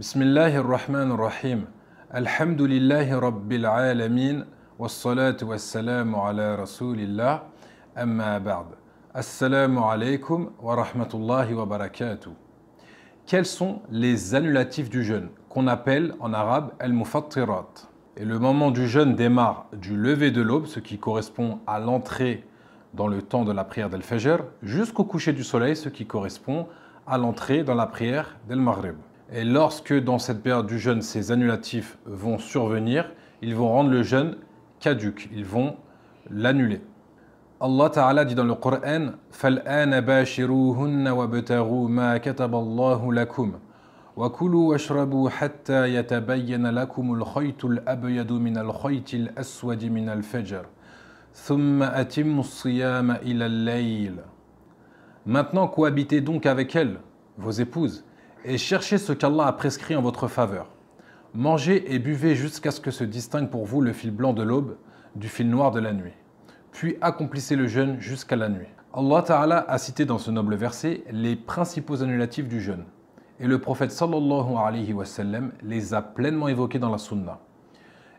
بسم الله الرحمن الرحيم الحمد لله رب العالمين والصلاة والسلام على رسول الله أما بعد السلام عليكم ورحمة الله وبركاته Quels sont les annulatifs du jeûne qu'on appelle en arabe al-mufattirat Et le moment du jeûne démarre du lever de l'aube, ce qui correspond à l'entrée dans le temps de la prière d'Al-Fajr, jusqu'au coucher du soleil, ce qui correspond à l'entrée dans la prière d'Al-Maghrib. Et lorsque dans cette période du jeûne, ces annulatifs vont survenir, ils vont rendre le jeûne caduc. ils vont l'annuler. Allah Ta'ala dit dans le Coran فَالْآنَ بَاشِرُوهُنَّ وَابْتَغُوا مَا كَتَبَ اللَّهُ لَكُمْ وَكُلُوا وَاشْرَبُوا حَتَّى يَتَبَيَّنَ لَكُمُ الْخَيْطُ الْأَبْيَضُ مِنَ الْخَيْطِ الْأَسْوَدِ مِنَ الْفَجَرِ ثُمَّ أَتِمُّوا الصِّيَامَ إِلَى اللَّيْلِ Maintenant cohabitez donc avec elles, vos épouses, et cherchez ce qu'Allah a prescrit en votre faveur. Mangez et buvez jusqu'à ce que se distingue pour vous le fil blanc de l'aube du fil noir de la nuit. Puis accomplissez le jeûne jusqu'à la nuit. Allah Ta'ala a cité dans ce noble verset les principaux annulatifs du jeûne. Et le prophète sallallahu alayhi wa sallam les a pleinement évoqués dans la sunna.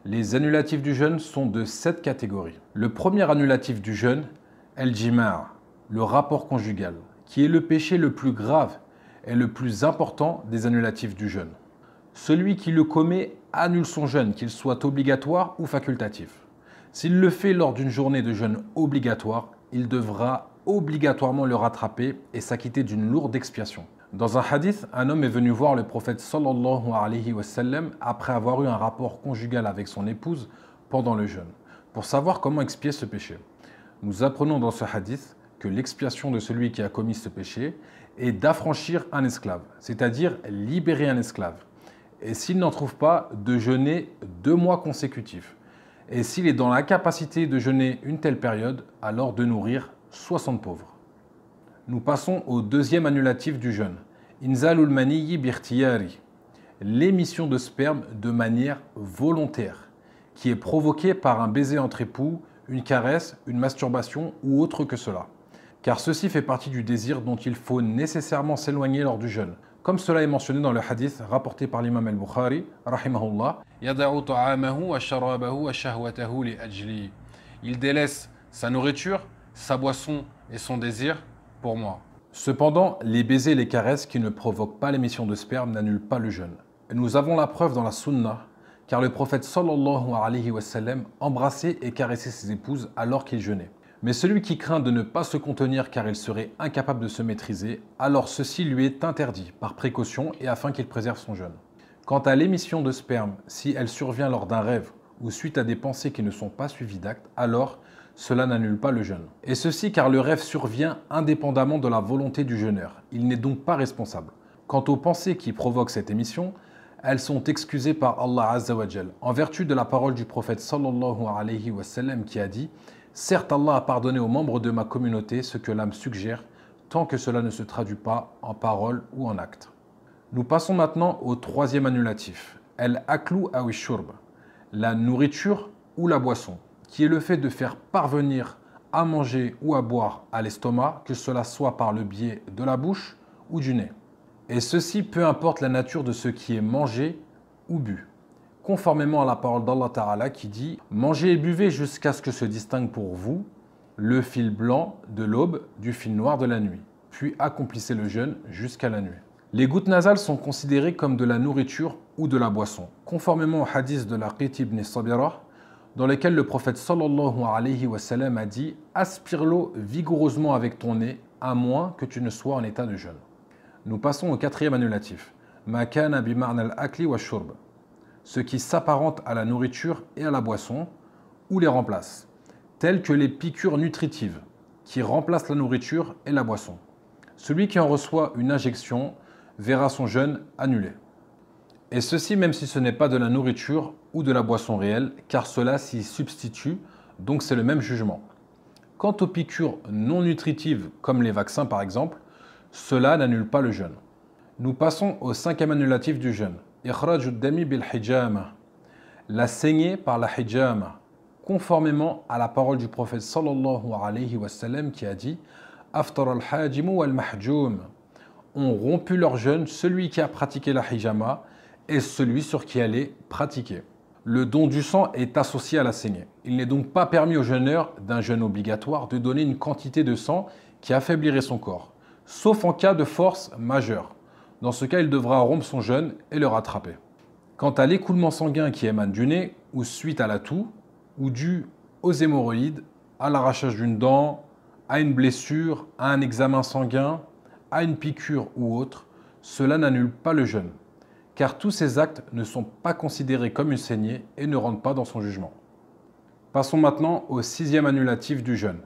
Les annulatifs du jeûne sont de sept catégories. Le premier annulatif du jeûne, el jimar, le rapport conjugal, qui est le péché le plus grave est le plus important des annulatifs du jeûne. Celui qui le commet annule son jeûne, qu'il soit obligatoire ou facultatif. S'il le fait lors d'une journée de jeûne obligatoire, il devra obligatoirement le rattraper et s'acquitter d'une lourde expiation. Dans un hadith, un homme est venu voir le prophète sallallahu alayhi wa sallam après avoir eu un rapport conjugal avec son épouse pendant le jeûne, pour savoir comment expier ce péché. Nous apprenons dans ce hadith que l'expiation de celui qui a commis ce péché est d'affranchir un esclave, c'est-à-dire libérer un esclave. Et s'il n'en trouve pas, de jeûner deux mois consécutifs. Et s'il est dans la capacité de jeûner une telle période, alors de nourrir 60 pauvres. Nous passons au deuxième annulatif du jeûne. Inzalul birtiyari. L'émission de sperme de manière volontaire, qui est provoquée par un baiser entre époux, une caresse, une masturbation ou autre que cela car ceci fait partie du désir dont il faut nécessairement s'éloigner lors du jeûne. Comme cela est mentionné dans le hadith rapporté par l'imam al-Bukhari, Il délaisse sa nourriture, sa boisson et son désir pour moi. Cependant, les baisers et les caresses qui ne provoquent pas l'émission de sperme n'annulent pas le jeûne. nous avons la preuve dans la sunna, car le prophète sallallahu alayhi wa sallam embrassait et caressait ses épouses alors qu'il jeûnait. Mais celui qui craint de ne pas se contenir car il serait incapable de se maîtriser, alors ceci lui est interdit, par précaution et afin qu'il préserve son jeûne. Quant à l'émission de sperme, si elle survient lors d'un rêve ou suite à des pensées qui ne sont pas suivies d'actes, alors cela n'annule pas le jeûne. Et ceci car le rêve survient indépendamment de la volonté du jeûneur. Il n'est donc pas responsable. Quant aux pensées qui provoquent cette émission, elles sont excusées par Allah Azzawajal, en vertu de la parole du prophète sallallahu alayhi wa sallam qui a dit Certes, Allah a pardonné aux membres de ma communauté ce que l'âme suggère, tant que cela ne se traduit pas en parole ou en acte. Nous passons maintenant au troisième annulatif, El Aklou Awishurb, la nourriture ou la boisson, qui est le fait de faire parvenir à manger ou à boire à l'estomac, que cela soit par le biais de la bouche ou du nez. Et ceci peu importe la nature de ce qui est mangé ou bu conformément à la parole d'Allah Ta'ala qui dit « Mangez et buvez jusqu'à ce que se distingue pour vous le fil blanc de l'aube du fil noir de la nuit, puis accomplissez le jeûne jusqu'à la nuit. » Les gouttes nasales sont considérées comme de la nourriture ou de la boisson, conformément au hadith de la Qit ibn Sabirah, dans lequel le prophète sallallahu alayhi wa sallam a dit « Aspire-l'eau vigoureusement avec ton nez, à moins que tu ne sois en état de jeûne. » Nous passons au quatrième annulatif. « Ma kana akli wa shurb » ce qui s'apparente à la nourriture et à la boisson, ou les remplace, telles que les piqûres nutritives, qui remplacent la nourriture et la boisson. Celui qui en reçoit une injection verra son jeûne annulé. Et ceci même si ce n'est pas de la nourriture ou de la boisson réelle, car cela s'y substitue, donc c'est le même jugement. Quant aux piqûres non nutritives, comme les vaccins par exemple, cela n'annule pas le jeûne. Nous passons au cinquième annulatif du jeûne, la saignée par la hijama, conformément à la parole du prophète sallallahu alayhi qui a dit al-hajimu al-mahjoum ont rompu leur jeûne celui qui a pratiqué la hijama et celui sur qui elle est pratiquée. Le don du sang est associé à la saignée. Il n'est donc pas permis au jeûneur d'un jeûne obligatoire de donner une quantité de sang qui affaiblirait son corps, sauf en cas de force majeure. Dans ce cas, il devra rompre son jeûne et le rattraper. Quant à l'écoulement sanguin qui émane du nez, ou suite à la toux, ou dû aux hémorroïdes, à l'arrachage d'une dent, à une blessure, à un examen sanguin, à une piqûre ou autre, cela n'annule pas le jeûne, car tous ces actes ne sont pas considérés comme une saignée et ne rentrent pas dans son jugement. Passons maintenant au sixième annulatif du jeûne,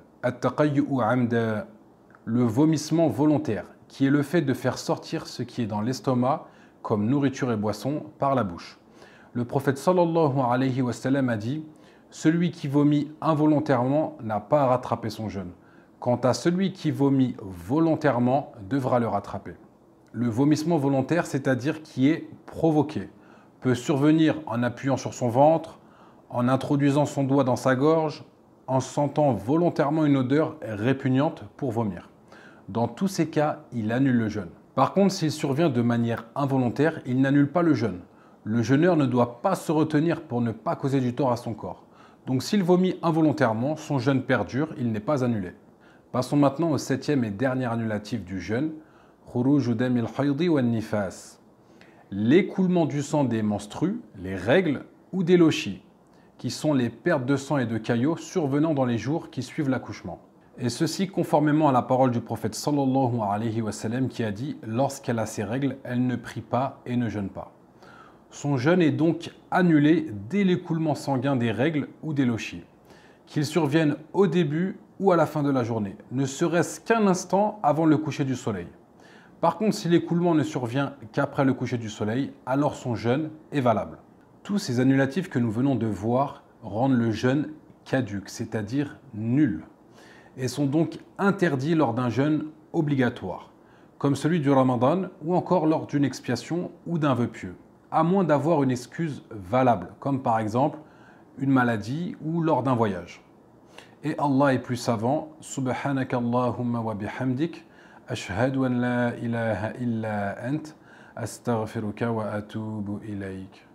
le vomissement volontaire, qui est le fait de faire sortir ce qui est dans l'estomac, comme nourriture et boisson, par la bouche. Le prophète sallallahu alayhi wa sallam a dit Celui qui vomit involontairement n'a pas à rattraper son jeûne. Quant à celui qui vomit volontairement, devra le rattraper. Le vomissement volontaire, c'est-à-dire qui est provoqué, peut survenir en appuyant sur son ventre, en introduisant son doigt dans sa gorge, en sentant volontairement une odeur répugnante pour vomir. Dans tous ces cas, il annule le jeûne. Par contre, s'il survient de manière involontaire, il n'annule pas le jeûne. Le jeûneur ne doit pas se retenir pour ne pas causer du tort à son corps. Donc s'il vomit involontairement, son jeûne perdure, il n'est pas annulé. Passons maintenant au septième et dernier annulatif du jeûne, L'écoulement du sang des menstrues, les règles ou des lochis, qui sont les pertes de sang et de caillots survenant dans les jours qui suivent l'accouchement. Et ceci conformément à la parole du prophète sallallahu alayhi wa sallam qui a dit Lorsqu'elle a ses règles, elle ne prie pas et ne jeûne pas. Son jeûne est donc annulé dès l'écoulement sanguin des règles ou des lochis, qu'ils surviennent au début ou à la fin de la journée, ne serait-ce qu'un instant avant le coucher du soleil. Par contre, si l'écoulement ne survient qu'après le coucher du soleil, alors son jeûne est valable. Tous ces annulatifs que nous venons de voir rendent le jeûne caduque, c'est-à-dire nul et sont donc interdits lors d'un jeûne obligatoire, comme celui du ramadan ou encore lors d'une expiation ou d'un vœu pieux, à moins d'avoir une excuse valable, comme par exemple une maladie ou lors d'un voyage. Et Allah est plus savant, Subhanak Allahumma wa bihamdik, ashhadu an la ilaha illa ant, astaghfiruka wa atubu ilayk.